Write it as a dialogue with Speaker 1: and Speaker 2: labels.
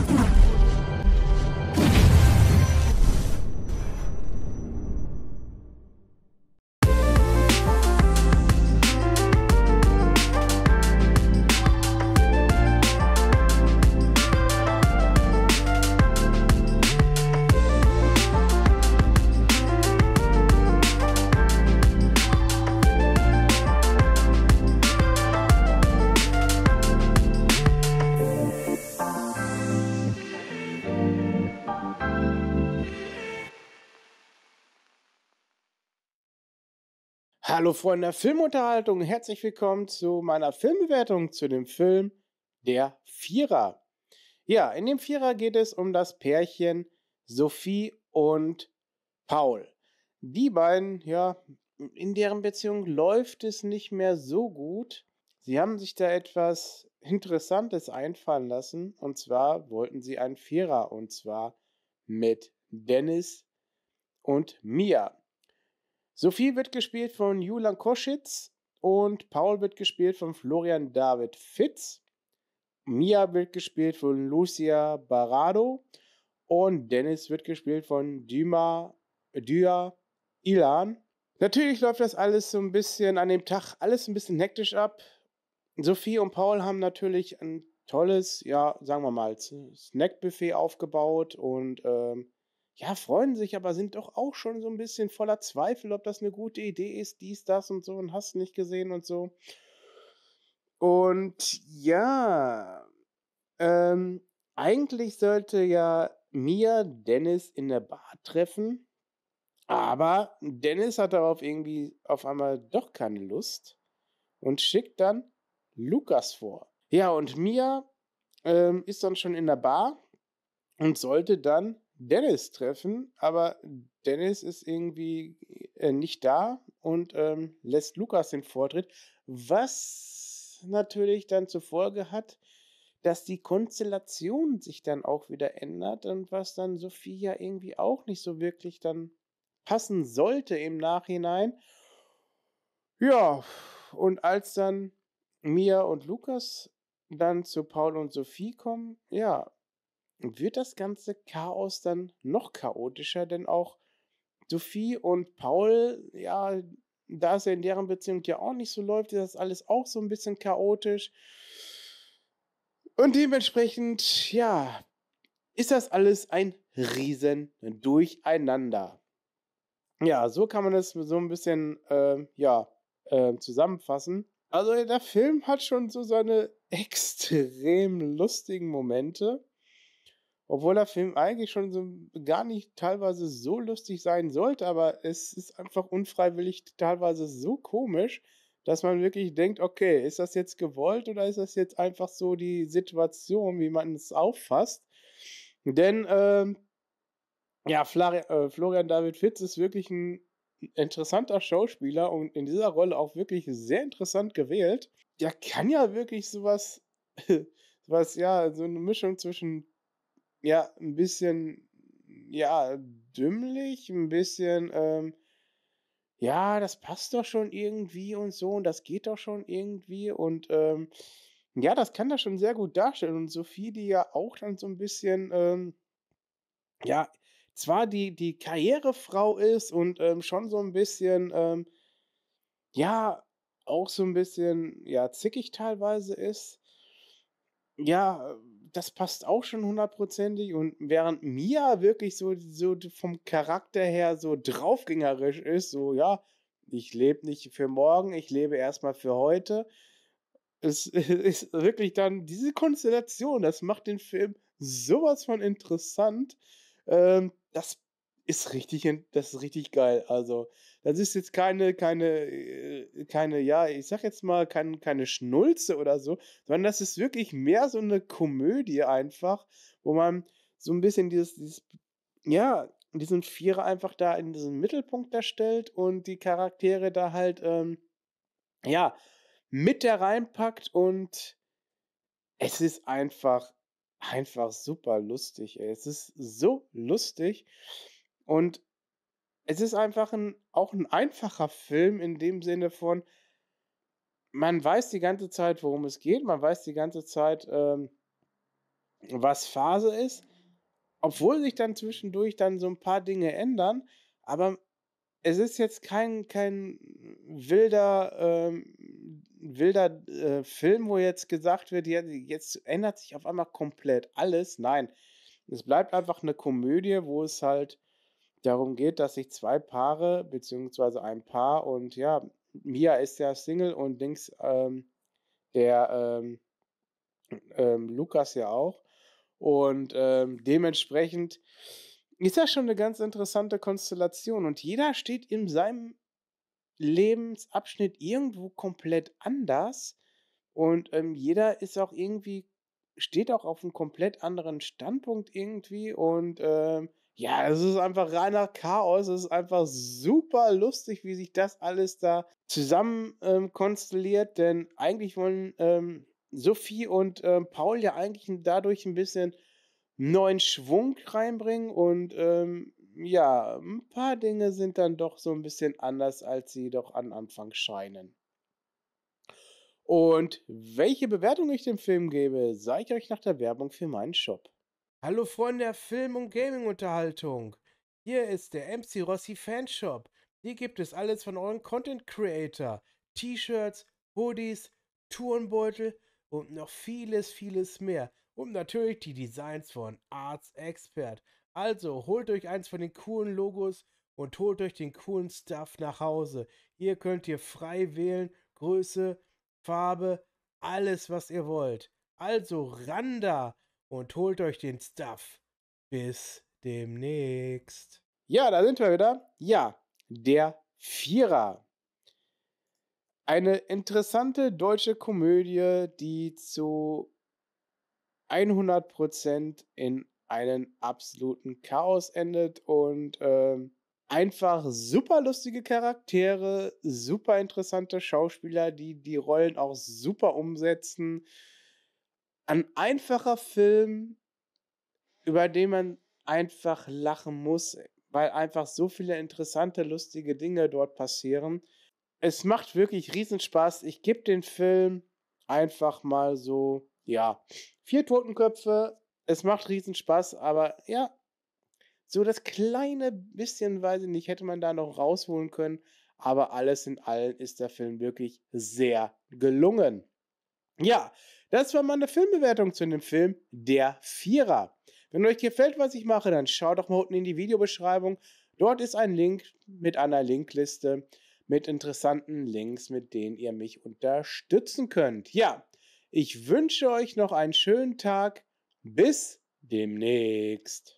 Speaker 1: Thank you. Hallo Freunde der Filmunterhaltung, herzlich willkommen zu meiner Filmbewertung zu dem Film Der Vierer. Ja, in dem Vierer geht es um das Pärchen Sophie und Paul. Die beiden, ja, in deren Beziehung läuft es nicht mehr so gut. Sie haben sich da etwas Interessantes einfallen lassen und zwar wollten sie einen Vierer und zwar mit Dennis und Mia. Sophie wird gespielt von Julian Koschitz und Paul wird gespielt von Florian David Fitz. Mia wird gespielt von Lucia Barado und Dennis wird gespielt von Dima Dya Ilan. Natürlich läuft das alles so ein bisschen an dem Tag alles ein bisschen hektisch ab. Sophie und Paul haben natürlich ein tolles, ja, sagen wir mal, Snackbuffet aufgebaut und ähm, ja, freuen sich, aber sind doch auch schon so ein bisschen voller Zweifel, ob das eine gute Idee ist, dies, das und so und hast nicht gesehen und so. Und ja, ähm, eigentlich sollte ja Mia Dennis in der Bar treffen, aber Dennis hat darauf irgendwie auf einmal doch keine Lust und schickt dann Lukas vor. Ja, und Mia ähm, ist dann schon in der Bar und sollte dann Dennis treffen, aber Dennis ist irgendwie äh, nicht da und ähm, lässt Lukas den Vortritt, was natürlich dann zur Folge hat, dass die Konstellation sich dann auch wieder ändert und was dann Sophie ja irgendwie auch nicht so wirklich dann passen sollte im Nachhinein. Ja, und als dann Mia und Lukas dann zu Paul und Sophie kommen, ja, wird das ganze Chaos dann noch chaotischer, denn auch Sophie und Paul, ja, da es ja in deren Beziehung ja auch nicht so läuft, ist das alles auch so ein bisschen chaotisch. Und dementsprechend, ja, ist das alles ein riesen Durcheinander. Ja, so kann man das so ein bisschen, äh, ja, äh, zusammenfassen. Also der Film hat schon so seine extrem lustigen Momente obwohl der Film eigentlich schon so gar nicht teilweise so lustig sein sollte, aber es ist einfach unfreiwillig teilweise so komisch, dass man wirklich denkt, okay, ist das jetzt gewollt oder ist das jetzt einfach so die Situation, wie man es auffasst? Denn ähm, ja, Flari äh, Florian David Fitz ist wirklich ein interessanter Schauspieler und in dieser Rolle auch wirklich sehr interessant gewählt. Der kann ja wirklich sowas, was ja, so eine Mischung zwischen ja, ein bisschen, ja, dümmlich, ein bisschen, ähm, ja, das passt doch schon irgendwie und so und das geht doch schon irgendwie und ähm, ja, das kann das schon sehr gut darstellen. Und Sophie, die ja auch dann so ein bisschen, ähm, ja, zwar die, die Karrierefrau ist und ähm, schon so ein bisschen, ähm, ja, auch so ein bisschen, ja, zickig teilweise ist. Ja, das passt auch schon hundertprozentig. Und während Mia wirklich so, so vom Charakter her so draufgängerisch ist, so ja, ich lebe nicht für morgen, ich lebe erstmal für heute. Es ist wirklich dann diese Konstellation, das macht den Film sowas von interessant. Ähm, das ist richtig, das ist richtig geil. Also, das ist jetzt keine, keine, äh, keine, ja, ich sag jetzt mal, kein, keine Schnulze oder so, sondern das ist wirklich mehr so eine Komödie einfach, wo man so ein bisschen dieses, dieses ja, diesen Vierer einfach da in diesen Mittelpunkt da stellt und die Charaktere da halt, ähm, ja, mit da reinpackt und es ist einfach, einfach super lustig. Ey. Es ist so lustig. Und es ist einfach ein, auch ein einfacher Film in dem Sinne von, man weiß die ganze Zeit, worum es geht, man weiß die ganze Zeit, ähm, was Phase ist, obwohl sich dann zwischendurch dann so ein paar Dinge ändern, aber es ist jetzt kein, kein wilder, ähm, wilder äh, Film, wo jetzt gesagt wird, jetzt ändert sich auf einmal komplett alles. Nein, es bleibt einfach eine Komödie, wo es halt darum geht, dass sich zwei Paare, beziehungsweise ein Paar und ja, Mia ist ja Single und links ähm, der ähm, ähm, Lukas ja auch. Und ähm, dementsprechend ist das schon eine ganz interessante Konstellation. Und jeder steht in seinem Lebensabschnitt irgendwo komplett anders. Und ähm, jeder ist auch irgendwie, steht auch auf einem komplett anderen Standpunkt irgendwie und ähm, ja, es ist einfach reiner Chaos. Es ist einfach super lustig, wie sich das alles da zusammen ähm, konstelliert. Denn eigentlich wollen ähm, Sophie und ähm, Paul ja eigentlich dadurch ein bisschen neuen Schwung reinbringen. Und ähm, ja, ein paar Dinge sind dann doch so ein bisschen anders, als sie doch am Anfang scheinen. Und welche Bewertung ich dem Film gebe, sage ich euch nach der Werbung für meinen Shop. Hallo Freunde der Film- und Gaming-Unterhaltung. Hier ist der MC Rossi Fanshop. Hier gibt es alles von euren Content Creator. T-Shirts, Hoodies, Tourenbeutel und noch vieles, vieles mehr. Und natürlich die Designs von Arts Expert. Also holt euch eins von den coolen Logos und holt euch den coolen Stuff nach Hause. Hier könnt ihr frei wählen, Größe, Farbe, alles was ihr wollt. Also ran da! und holt euch den Stuff. Bis demnächst. Ja, da sind wir wieder. Ja, der Vierer. Eine interessante deutsche Komödie, die zu 100% in einen absoluten Chaos endet und äh, einfach super lustige Charaktere, super interessante Schauspieler, die die Rollen auch super umsetzen ein einfacher Film, über den man einfach lachen muss, weil einfach so viele interessante, lustige Dinge dort passieren. Es macht wirklich Riesenspaß. Ich gebe den Film einfach mal so, ja, vier Totenköpfe. Es macht Riesenspaß, aber ja, so das kleine bisschen, weiß ich nicht, hätte man da noch rausholen können. Aber alles in allem ist der Film wirklich sehr gelungen. Ja, das war meine Filmbewertung zu dem Film Der Vierer. Wenn euch gefällt, was ich mache, dann schaut doch mal unten in die Videobeschreibung. Dort ist ein Link mit einer Linkliste mit interessanten Links, mit denen ihr mich unterstützen könnt. Ja, ich wünsche euch noch einen schönen Tag. Bis demnächst.